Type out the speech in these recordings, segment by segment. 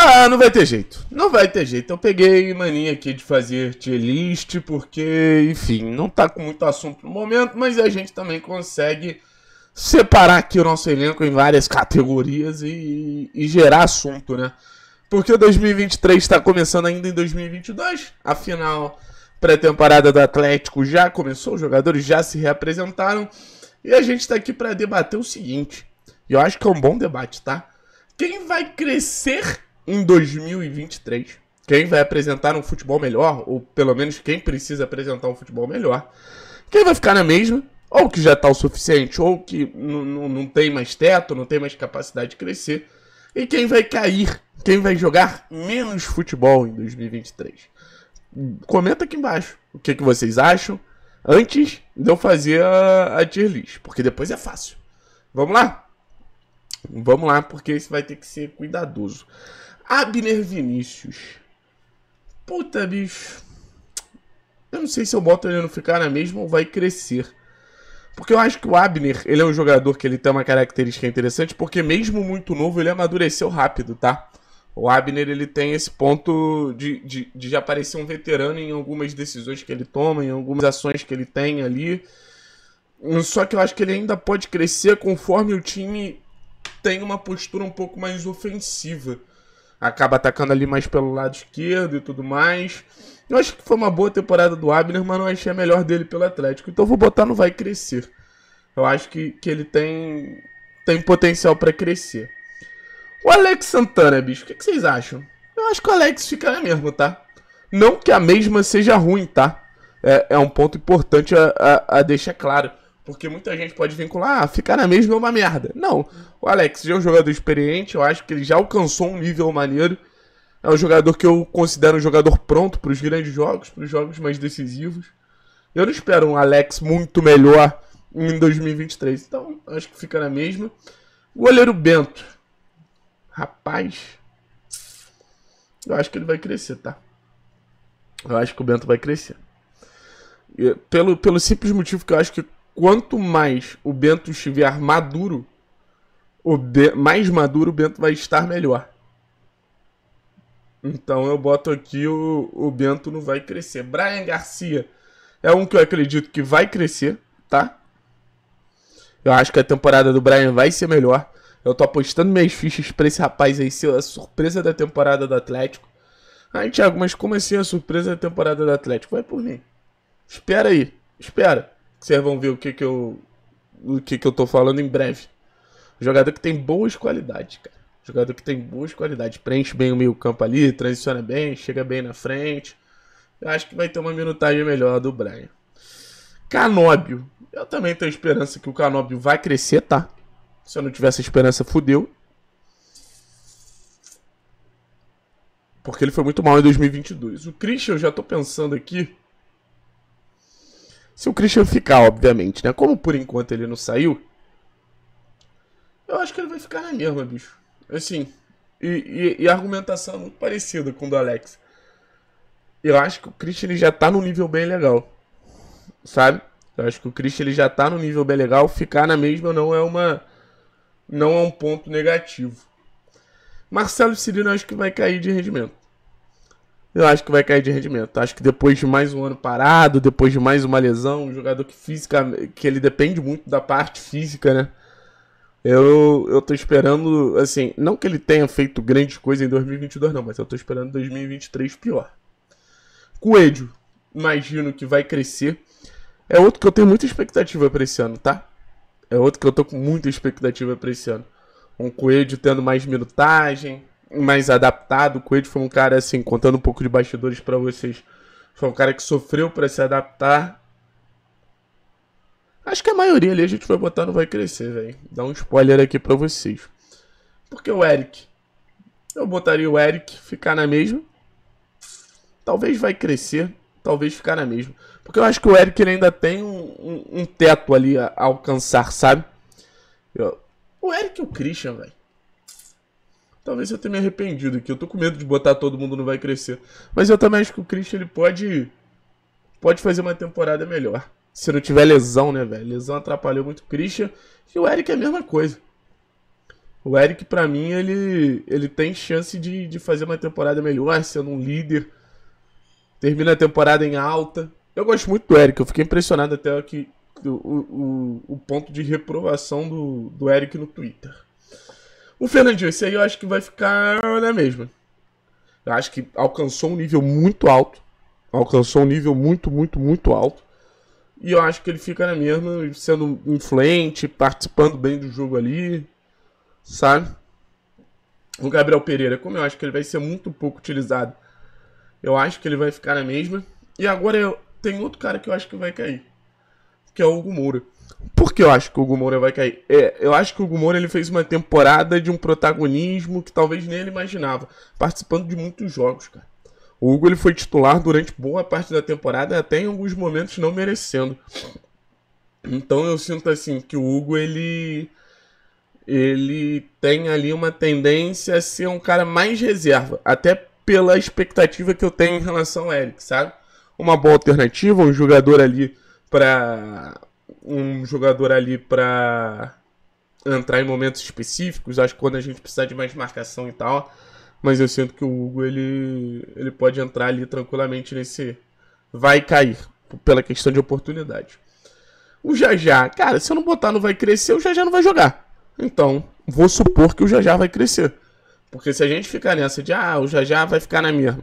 Ah, não vai ter jeito. Não vai ter jeito. Eu peguei mania aqui de fazer tier list, porque, enfim, não tá com muito assunto no momento, mas a gente também consegue separar aqui o nosso elenco em várias categorias e, e gerar assunto, né? Porque o 2023 está começando ainda em 2022, afinal, pré-temporada do Atlético já começou, os jogadores já se reapresentaram, e a gente está aqui para debater o seguinte, e eu acho que é um bom debate, tá? Quem vai crescer em 2023. Quem vai apresentar um futebol melhor, ou pelo menos quem precisa apresentar um futebol melhor. Quem vai ficar na mesma, ou que já está o suficiente, ou que não tem mais teto, não tem mais capacidade de crescer. E quem vai cair, quem vai jogar menos futebol em 2023. Comenta aqui embaixo o que, que vocês acham antes de eu fazer a, a tier list, porque depois é fácil. Vamos lá? Vamos lá, porque isso vai ter que ser cuidadoso. Abner Vinícius. Puta, bicho. Eu não sei se eu boto ele no ficar na mesma ou vai crescer. Porque eu acho que o Abner, ele é um jogador que ele tem uma característica interessante, porque mesmo muito novo, ele amadureceu rápido, tá? O Abner, ele tem esse ponto de, de, de já parecer um veterano em algumas decisões que ele toma, em algumas ações que ele tem ali. Só que eu acho que ele ainda pode crescer conforme o time tem uma postura um pouco mais ofensiva acaba atacando ali mais pelo lado esquerdo e tudo mais. Eu acho que foi uma boa temporada do Abner, mas não achei a melhor dele pelo Atlético. Então vou botar no vai crescer. Eu acho que, que ele tem, tem potencial para crescer. O Alex Santana, bicho, o que, que, vocês acham? Eu acho que o Alex fica na mesmo, tá? Não que a mesma seja ruim, tá? É, é um ponto importante a, a, a deixar claro. Porque muita gente pode vincular, ah, ficar na mesma é uma merda. Não. O Alex já é um jogador experiente, eu acho que ele já alcançou um nível maneiro. É um jogador que eu considero um jogador pronto para os grandes jogos, para os jogos mais decisivos. Eu não espero um Alex muito melhor em 2023. Então, acho que fica na mesma. Goleiro Bento. Rapaz. Eu acho que ele vai crescer, tá? Eu acho que o Bento vai crescer. pelo, pelo simples motivo que eu acho que quanto mais o Bento estiver maduro, mais maduro o Bento vai estar melhor. Então eu boto aqui o, o Bento não vai crescer. Brian Garcia é um que eu acredito que vai crescer, tá? Eu acho que a temporada do Brian vai ser melhor. Eu tô apostando minhas fichas pra esse rapaz aí ser a surpresa da temporada do Atlético. Ai, Thiago, mas como assim a surpresa da temporada do Atlético? Vai por mim. Espera aí, espera. Vocês vão ver o que, que eu. O que, que eu tô falando em breve. Jogador que tem boas qualidades, cara. Jogador que tem boas qualidades. Preenche bem o meio campo ali, transiciona bem, chega bem na frente. Eu acho que vai ter uma minutagem melhor do Brian. Canóbio. Eu também tenho esperança que o Canóbio vai crescer, tá? Se eu não tivesse esperança, fudeu. Porque ele foi muito mal em 2022. O Christian, eu já tô pensando aqui. Se o Christian ficar, obviamente, né? Como por enquanto ele não saiu, eu acho que ele vai ficar na mesma, bicho. Assim, e, e, e a argumentação é muito parecida com o do Alex. Eu acho que o Christian ele já tá num nível bem legal, sabe? Eu acho que o Christian ele já tá num nível bem legal. Ficar na mesma não é uma. Não é um ponto negativo. Marcelo Cirino acho que vai cair de rendimento eu acho que vai cair de rendimento. Acho que depois de mais um ano parado, depois de mais uma lesão, um jogador que física, que ele depende muito da parte física, né? Eu, eu tô esperando, assim, não que ele tenha feito grande coisa em 2022, não, mas eu tô esperando 2023 pior. Coelho, imagino que vai crescer. É outro que eu tenho muita expectativa para esse ano, tá? É outro que eu tô com muita expectativa para esse ano. Um Coelho tendo mais minutagem, mais adaptado. O Coelho foi um cara, assim, contando um pouco de bastidores para vocês, foi um cara que sofreu para se adaptar. Acho que a maioria ali a gente vai botar não vai crescer, velho. Dá um spoiler aqui para vocês. Porque o Eric, eu botaria o Eric ficar na mesma. Talvez vai crescer, talvez ficar na mesma. Porque eu acho que o Eric ainda tem um, um, um teto ali a, a alcançar, sabe? Eu, o Eric e o Christian, velho. Talvez eu tenha me arrependido aqui. Eu tô com medo de botar todo mundo não vai crescer. Mas eu também acho que o Christian ele pode pode fazer uma temporada melhor. Se não tiver lesão, né, velho? Lesão atrapalhou muito o Christian. E o Eric é a mesma coisa. O Eric, para mim, ele, ele tem chance de, de fazer uma temporada melhor, sendo um líder. Termina a temporada em alta. Eu gosto muito do Eric. Eu fiquei impressionado até que, o, o, o ponto de reprovação do, do Eric no Twitter. O Fernandinho, esse aí eu acho que vai ficar na mesma. Eu acho que alcançou um nível muito alto. Alcançou um nível muito, muito, muito alto. E eu acho que ele fica na mesma, sendo influente, participando bem do jogo ali, sabe? O Gabriel Pereira, como eu acho que ele vai ser muito pouco utilizado, eu acho que ele vai ficar na mesma. E agora eu, tem outro cara que eu acho que vai cair, que é o Hugo Moura. Por que eu acho que o Gumora vai cair? É, eu acho que o Gumora ele fez uma temporada de um protagonismo que talvez nem ele imaginava, participando de muitos jogos, cara. O Hugo ele foi titular durante boa parte da temporada, até em alguns momentos não merecendo. Então eu sinto assim que o Hugo ele ele tem ali uma tendência a ser um cara mais reserva, até pela expectativa que eu tenho em relação ao Eric, sabe? Uma boa alternativa, um jogador ali para um jogador ali para entrar em momentos específicos. Acho que quando a gente precisar de mais marcação e tal. Mas eu sinto que o Hugo ele, ele pode entrar ali tranquilamente nesse. Vai cair pela questão de oportunidade. O Jajá, cara, se eu não botar não vai crescer, o Jajá não vai jogar. Então, vou supor que o Jajá vai crescer. Porque se a gente ficar nessa de, ah, o Jajá vai ficar na mesma.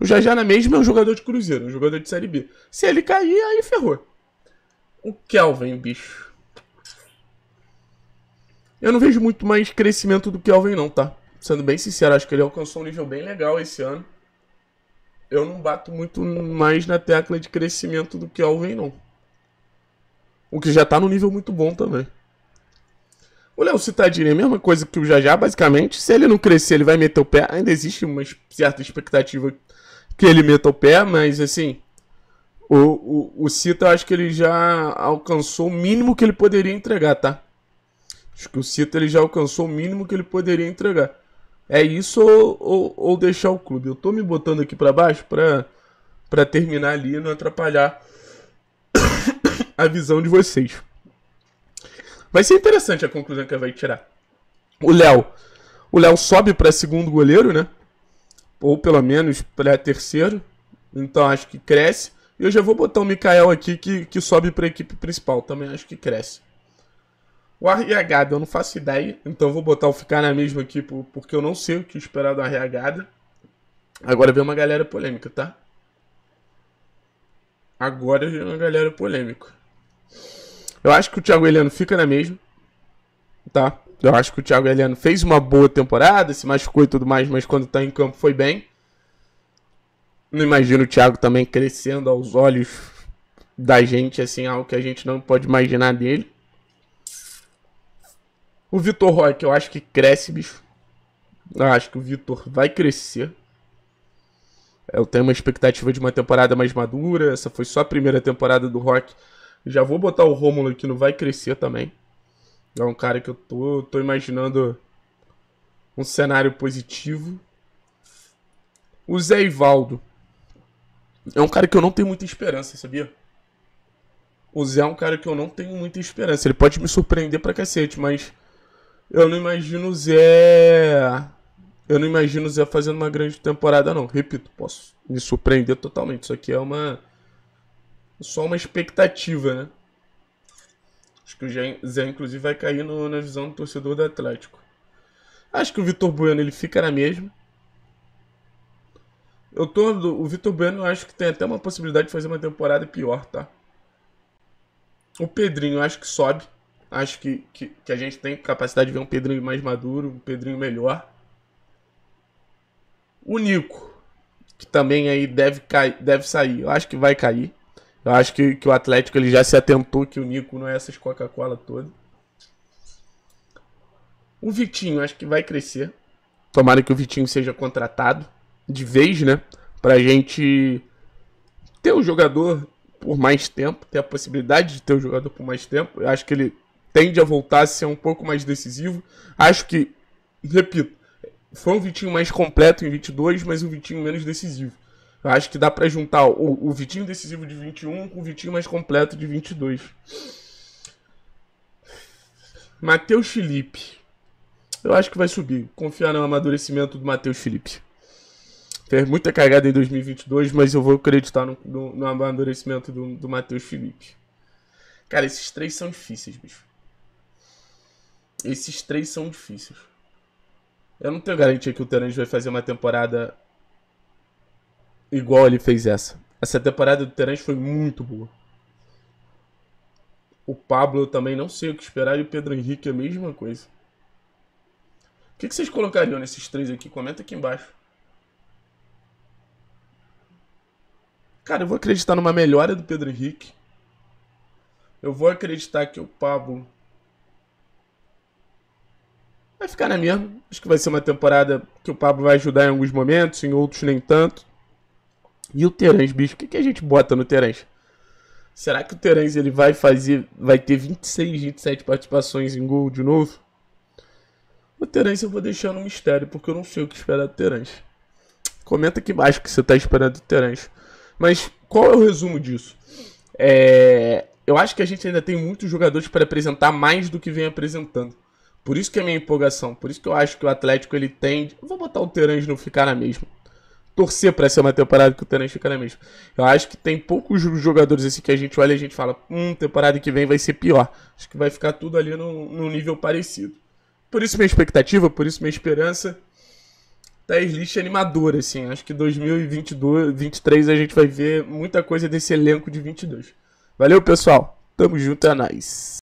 O Jajá na mesma é um jogador de Cruzeiro, um jogador de Série B. Se ele cair, aí ferrou o Kelvin, bicho. Eu não vejo muito mais crescimento do Kelvin, não, tá? Sendo bem sincero, acho que ele alcançou um nível bem legal esse ano. Eu não bato muito mais na tecla de crescimento do Kelvin, não. O que já tá no nível muito bom também. O Léo Citadini é a mesma coisa que o Jajá, basicamente. Se ele não crescer, ele vai meter o pé. Ainda existe uma certa expectativa que ele meta o pé, mas assim. O, o, o Cita, acho que ele já alcançou o mínimo que ele poderia entregar, tá? Acho que o Cita ele já alcançou o mínimo que ele poderia entregar. É isso ou, ou, ou deixar o clube? Eu tô me botando aqui para baixo pra, pra terminar ali e não atrapalhar a visão de vocês. Vai ser interessante a conclusão que ele vai tirar. O Léo. O Léo sobe para segundo goleiro, né? Ou pelo menos para terceiro. Então acho que cresce. E eu já vou botar o Mikael aqui que, que sobe para a equipe principal. Também acho que cresce. O RH eu não faço ideia, então vou botar o ficar na mesma aqui porque eu não sei o que esperar do RH Agora vem uma galera polêmica, tá? Agora vem uma galera polêmica. Eu acho que o Thiago Heliano fica na mesma, tá? Eu acho que o Thiago Heliano fez uma boa temporada, se machucou e tudo mais, mas quando tá em campo foi bem. Não imagino o Thiago também crescendo aos olhos da gente, assim, algo que a gente não pode imaginar dele. O Vitor Roque, eu acho que cresce, bicho. Eu acho que o Vitor vai crescer. Eu tenho uma expectativa de uma temporada mais madura. Essa foi só a primeira temporada do Rock. Já vou botar o Rômulo aqui no Vai Crescer também. É um cara que eu tô, tô imaginando um cenário positivo. O Zé Ivaldo é um cara que eu não tenho muita esperança, sabia? O Zé é um cara que eu não tenho muita esperança. Ele pode me surpreender pra cacete, mas eu não imagino o Zé. Eu não imagino o Zé fazendo uma grande temporada, não. Repito, posso me surpreender totalmente. Isso aqui é uma. Só uma expectativa, né? Acho que o Zé, inclusive, vai cair no, na visão do torcedor do Atlético. Acho que o Vitor Bueno ele fica na mesma. Eu tô. O Vitor Bueno eu acho que tem até uma possibilidade de fazer uma temporada pior, tá? O Pedrinho eu acho que sobe. Acho que, que, que a gente tem capacidade de ver um Pedrinho mais maduro, um Pedrinho melhor. O Nico, que também aí deve, cair, deve sair. Eu acho que vai cair. Eu acho que, que o Atlético ele já se atentou que o Nico não é essas Coca-Cola toda. O Vitinho, acho que vai crescer. Tomara que o Vitinho seja contratado de vez, né? Pra gente ter o jogador por mais tempo, ter a possibilidade de ter o jogador por mais tempo. Eu acho que ele tende a voltar a ser um pouco mais decisivo. Acho que, repito, foi um Vitinho mais completo em 22, mas um Vitinho menos decisivo. Eu acho que dá para juntar o, o, Vitinho decisivo de 21 com o Vitinho mais completo de 22. Matheus Felipe. Eu acho que vai subir. Confiar no amadurecimento do Matheus Felipe. Teve muita cagada em 2022, mas eu vou acreditar no, no, no amadurecimento do, do Matheus Felipe. Cara, esses três são difíceis, bicho. Esses três são difíceis. Eu não tenho garantia que o Terence vai fazer uma temporada igual ele fez essa. Essa temporada do Terence foi muito boa. O Pablo eu também não sei o que esperar e o Pedro Henrique é a mesma coisa. O que, que vocês colocariam nesses três aqui? Comenta aqui embaixo. Cara, eu vou acreditar numa melhora do Pedro Henrique. Eu vou acreditar que o Pablo vai ficar na mesma. Acho que vai ser uma temporada que o Pablo vai ajudar em alguns momentos, em outros nem tanto. E o Terãs, bicho, o que, a gente bota no Terãs? Será que o Terãs ele vai fazer, vai ter 26, 27 participações em gol de novo? O Terãs eu vou deixar no mistério, porque eu não sei o que esperar do Terãs. Comenta aqui embaixo o que você está esperando do Terãs. Mas qual é o resumo disso? É, eu acho que a gente ainda tem muitos jogadores para apresentar mais do que vem apresentando. Por isso que é minha empolgação, por isso que eu acho que o Atlético ele tem. Vou botar o Terãs não ficar na mesma. Torcer para ser uma temporada que o Terãs fica na mesma. Eu acho que tem poucos jogadores assim que a gente olha e a gente fala: hum, temporada que vem vai ser pior. Acho que vai ficar tudo ali num nível parecido. Por isso minha expectativa, por isso minha esperança. 10 list animadora, assim. Acho que 2022, 2023 a gente vai ver muita coisa desse elenco de 22. Valeu, pessoal. Tamo junto, é nóis.